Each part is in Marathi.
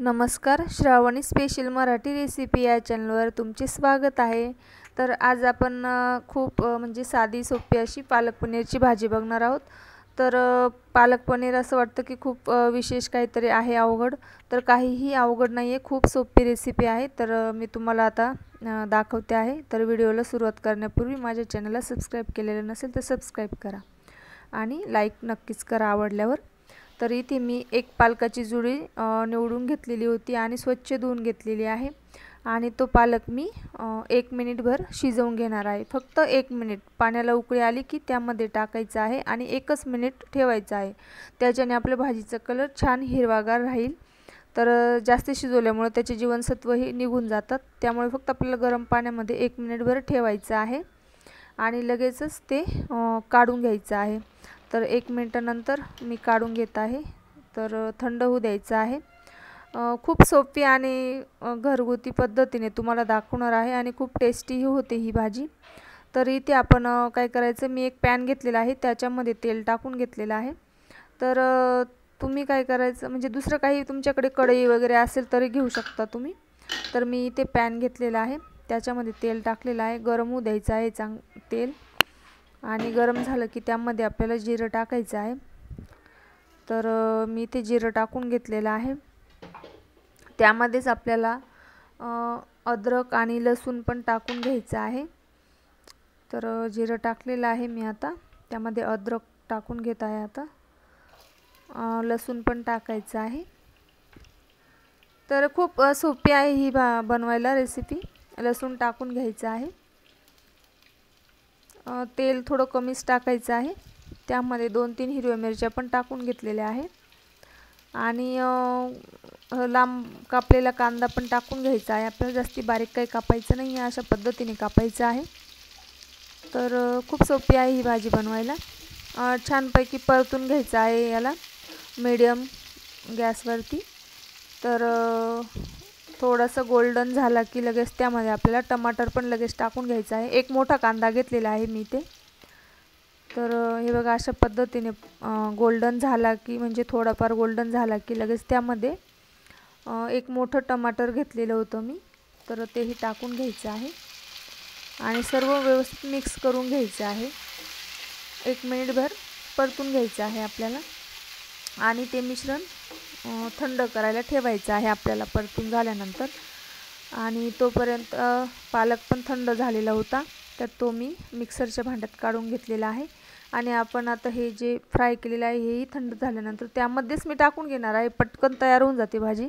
नमस्कार श्रावणी स्पेशल मराठी रेसिपी या चॅनलवर तुमचे स्वागत आहे तर आज आपण खूप म्हणजे साधी सोपी अशी पालक पनीरची भाजी बघणार आहोत तर पालक पनीर असं वाटतं की खूप विशेष काहीतरी आहे अवघड तर काहीही अवघड नाही आहे खूप सोपी रेसिपी आहे तर मी तुम्हाला आता दाखवते आहे तर व्हिडिओला सुरुवात करण्यापूर्वी माझ्या चॅनलला सबस्क्राईब केलेलं नसेल तर सबस्क्राईब करा आणि लाईक नक्कीच करा आवडल्यावर तर इथे मी एक पालकाची जुडी निवडून घेतलेली होती आणि स्वच्छ धुवून घेतलेली आहे आणि तो पालक मी एक मिनिटभर शिजवून घेणार आहे फक्त एक मिनिट पाण्याला उकळी आली की त्यामध्ये टाकायचं आहे आणि एकच मिनिट ठेवायचं आहे त्याच्याने आपल्या भाजीचा कलर छान हिरवागार राहील तर जास्त शिजवल्यामुळे त्याचे जीवनसत्वही निघून जातात त्यामुळे फक्त आपल्याला गरम पाण्यामध्ये एक मिनिटभर ठेवायचं आहे आणि लगेचच ते काढून घ्यायचं आहे तर एक मिनटानंतर मी काढून घेत आहे तर थंड होऊ द्यायचं आहे खूप सोपी आणि घरगुती पद्धतीने तुम्हाला दाखवणार आहे आणि खूप टेस्टीही होते ही भाजी तर इथे आपण काय करायचं मी एक पॅन घेतलेला आहे त्याच्यामध्ये तेल टाकून घेतलेलं आहे तर तुम्ही काय करायचं म्हणजे दुसरं काही तुमच्याकडे कढई वगैरे असेल तरी घेऊ शकता तुम्ही तर मी इथे पॅन घेतलेला आहे त्याच्यामध्ये तेल टाकलेलं आहे गरम होऊ द्यायचं आहे चांग तेल आणि गरम झालं की त्यामध्ये आपल्याला जिरं टाकायचं आहे तर मी ते जिरं टाकून घेतलेलं आहे त्यामध्येच आपल्याला अद्रक आणि लसूण पण टाकून घ्यायचं आहे तर जिरं टाकलेलं आहे मी आता त्यामध्ये अद्रक टाकून घेत आहे आता लसूण पण टाकायचं आहे तर खूप सोपी आहे ही बा बनवायला रेसिपी लसूण टाकून घ्यायचं आहे तेल थोडं कमीच टाकायचं आहे त्यामध्ये दोन तीन हिरव्या मिरच्या पण टाकून घेतलेल्या आहेत आणि लांब कापलेला कांदा पण टाकून घ्यायचा आहे आपल्याला जास्ती बारीक काही कापायचं नाही आहे अशा पद्धतीने कापायचं आहे तर खूप सोपी आहे ही भाजी बनवायला छानपैकी परतून घ्यायचं आहे याला मीडियम गॅसवरती तर थोडंसं गोल्डन झाला की लगेच त्यामध्ये आपल्याला टमाटर पण लगेच टाकून घ्यायचं आहे एक मोठा कांदा घेतलेला आहे मी ते तर हे बघा अशा पद्धतीने गोल्डन झाला की म्हणजे थोडाफार गोल्डन झाला की लगेच त्यामध्ये एक मोठं टमाटर घेतलेलं होतं मी तर तेही टाकून घ्यायचं आहे आणि सर्व व्यवस्थित मिक्स करून घ्यायचं आहे एक मिनिटभर परतून घ्यायचं आहे आपल्याला आणि ते मिश्रण थंड करायला ठेवायचं आहे आपल्याला परतून झाल्यानंतर आणि तोपर्यंत पालक पण थंड झालेला होता तर तो मी मिक्सरच्या भांड्यात काढून घेतलेला आहे आणि आपण आता हे जे फ्राय केलेलं आहे हेही थंड झाल्यानंतर त्यामध्येच मी टाकून घेणार आहे पटकन तयार होऊन जाते भाजी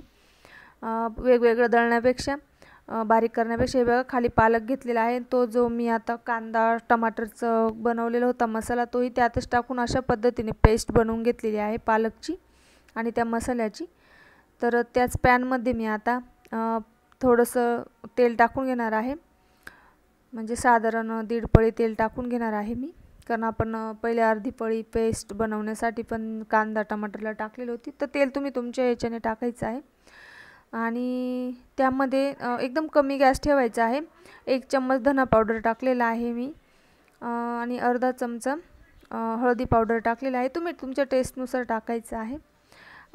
वेगवेगळं दळण्यापेक्षा बारीक करण्यापेक्षा हे बघा खाली पालक घेतलेला आहे तो जो मी आता कांदा टमाटरचं बनवलेला होता मसाला तोही त्यातच टाकून अशा पद्धतीने पेस्ट बनवून घेतलेली आहे पालकची आणि त्या मसाल्याची तर त्याच पॅनमध्ये मी आता थोडंसं तेल टाकून घेणार आहे म्हणजे साधारण दीड पळी तेल टाकून घेणार आहे मी कारण आपण पहिले अर्धी पळी पेस्ट बनवण्यासाठी पण कांदा टमाटरला टाकलेली होती तर तेल तुम्ही तुमच्या याच्याने टाकायचं आहे आणि त्यामध्ये एकदम कमी गॅस ठेवायचा आहे एक चम्मच धना पावडर टाकलेला आहे मी आणि अर्धा चमचा हळदी पावडर टाकलेला आहे तुम्ही तुमच्या टेस्टनुसार टाकायचं आहे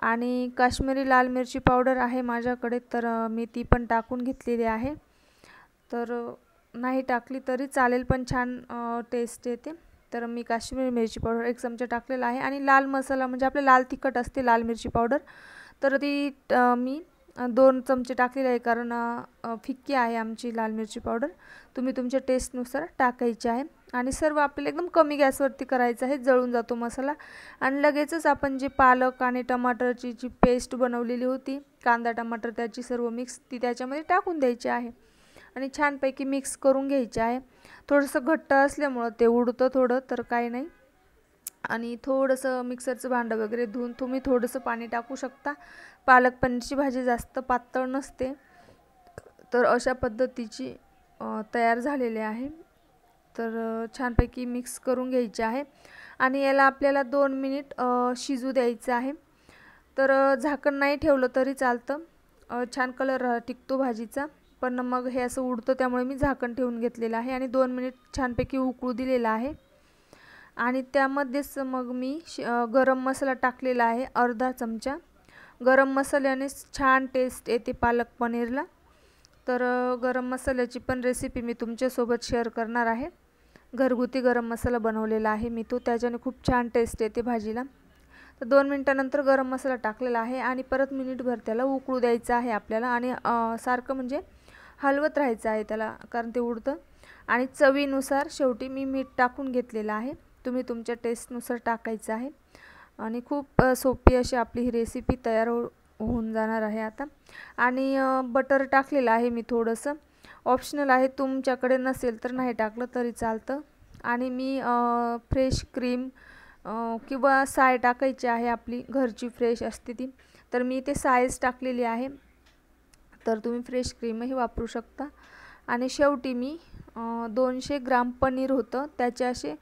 आणि काश्मीरी लाल मिरची पावडर आहे माझ्याकडे तर मी ती पण टाकून घेतलेली आहे तर नाही टाकली तरी चालेल पण छान टेस्ट येते तर मी काश्मीरी मिरची पावडर एक चमचा टाकलेला आहे आणि लाल मसाला म्हणजे आपले लाल तिखट असते लाल मिरची पावडर तर ती मी दोन चमचे टाकलेले आहे कारण फिक्की आहे आमची लाल मिरची पावडर तुम्ही तुमच्या टेस्टनुसार टाकायची आहे आणि सर्व आपल्याला एकदम कमी गॅसवरती करायचं आहे जळून जातो मसाला आणि लगेचच आपण जे पालक आणि टमाटरची जी पेस्ट बनवलेली होती कांदा टमाटर त्याची सर्व मिक्स ती त्याच्यामध्ये टाकून द्यायची आहे आणि छानपैकी मिक्स करून घ्यायची आहे थोडंसं घट्ट असल्यामुळं ते उडतं थोडं तर काही नाही आणि थोडंसं मिक्सरचं भांडं वगैरे धुवून तुम्ही थोडंसं पाणी टाकू शकता पालक पनीरची भाजी जास्त पातळ नसते तर अशा पद्धतीची तयार झालेली आहे तर छानपैकी मिक्स करून घ्यायची आहे आणि याला आपल्याला दोन मिनिट शिजू द्यायचं आहे तर झाकण नाही ठेवलं तरी चालतं छान कलर टिकतो भाजीचा पण मग हे असं उडतं त्यामुळे मी झाकण ठेवून घेतलेलं आहे आणि दोन मिनिट छानपैकी उकळू दिलेलं आहे आणि त्यामध्येच मग मी गरम मसाला टाकलेला आहे अर्धा चमचा गरम मसाल्याने छान टेस्ट येते पालक पनीरला तर गरम मसाल्याची पण रेसिपी मी तुमच्यासोबत शेअर करणार आहे घरगुती गरम मसाला बनवलेला आहे मी तो त्याच्याने खूप छान टेस्ट येते भाजीला तर दोन मिनटानंतर गरम मसाला टाकलेला आहे आणि परत मिनिटभर त्याला उकळू द्यायचं आहे आपल्याला आणि सारखं म्हणजे हलवत राहायचं आहे त्याला कारण ते उडतं आणि चवीनुसार शेवटी मी मीठ टाकून घेतलेलं आहे तुम्ही तुमच्या टेस्टनुसार टाकायचं आहे आणि खूप सोपी अशी आपली ही रेसिपी तयार हो होऊन जाणार आहे आता आणि बटर टाकलेलं आहे मी थोडंसं ऑप्शनल आहे तुमच्याकडे नसेल तर नाही टाकलं तरी चालतं आणि मी फ्रेश क्रीम किंवा साय टाकायची आहे आपली घरची फ्रेश असते ती तर मी ते सायज टाकलेली आहे तर तुम्ही फ्रेश क्रीमही वापरू शकता आणि शेवटी मी दोनशे ग्राम पनीर होतं त्याचे असे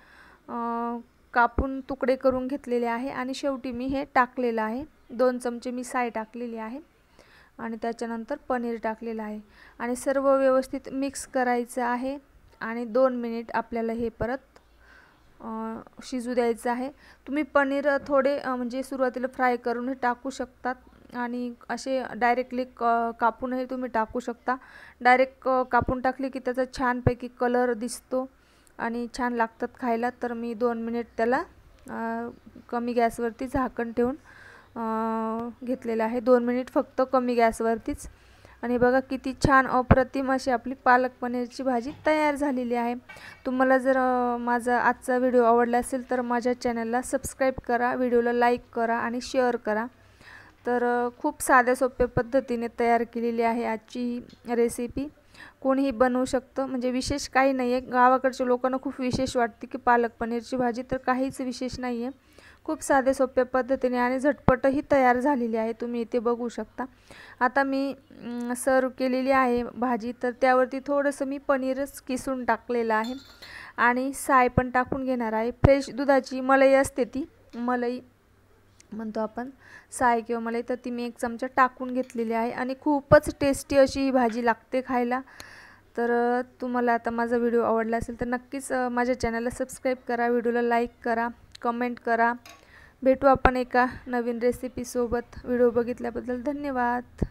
कापून तुकडे करून घेतलेले आहे आणि शेवटी मी हे टाकलेलं आहे दोन चमचे मी साय टाकलेली आहे आणि त्याच्यानंतर पनीर टाकलेलं आहे आणि सर्व व्यवस्थित मिक्स करायचं आहे आणि दोन मिनिट आपल्याला हे परत शिजू द्यायचं आहे तुम्ही पनीर थोडे म्हणजे सुरुवातीला फ्राय करून टाकू शकतात आणि असे डायरेक्टली क कापूनही तुम्ही टाकू शकता डायरेक्ट कापून टाकले की त्याचा छानपैकी कलर दिसतो आणि छान लागतात खायला तर मी दोन मिनिट त्याला कमी गॅसवरती झाकण ठेवून घेतलेलं आहे दोन मिनिट फक्त कमी गॅसवरतीच आणि बघा किती छान अप्रतिम अशी आपली पालक पनीरची भाजी तयार झालेली आहे तुम्हाला जर माझा आजचा व्हिडिओ आवडला असेल तर माझ्या चॅनलला सबस्क्राईब करा व्हिडिओला लाईक करा आणि शेअर करा तर खूप साध्या सोप्या पद्धतीने तयार केलेली आहे आजची ही रेसिपी कोणीही बनवू शकतं म्हणजे विशेष काही नाही आहे गावाकडच्या लोकांना खूप विशेष वाटते की पालक पनीरची भाजी तर काहीच विशेष नाही आहे खूप साधे सोप्या पद्धतीने आणि झटपटही तयार झालेली आहे तुम्ही इथे बघू शकता आता मी सर्व केलेली आहे भाजी तर त्यावरती थोडंसं मी पनीरच किसून टाकलेलं आहे आणि साय पण टाकून घेणार आहे फ्रेश दुधाची मलाई असते ती मलाई म्हणतो आपण साय किंवा मलाई तर ती मी एक चमचा टाकून घेतलेली आहे आणि खूपच टेस्टी अशी ही भाजी लागते खायला तर तुम्हाला आता माझा व्हिडिओ आवडला असेल तर नक्कीच माझ्या चॅनलला सबस्क्राईब करा व्हिडिओला लाईक करा कमेंट करा भेटू आपण एका नवीन रेसिपीसोबत व्हिडिओ बघितल्याबद्दल धन्यवाद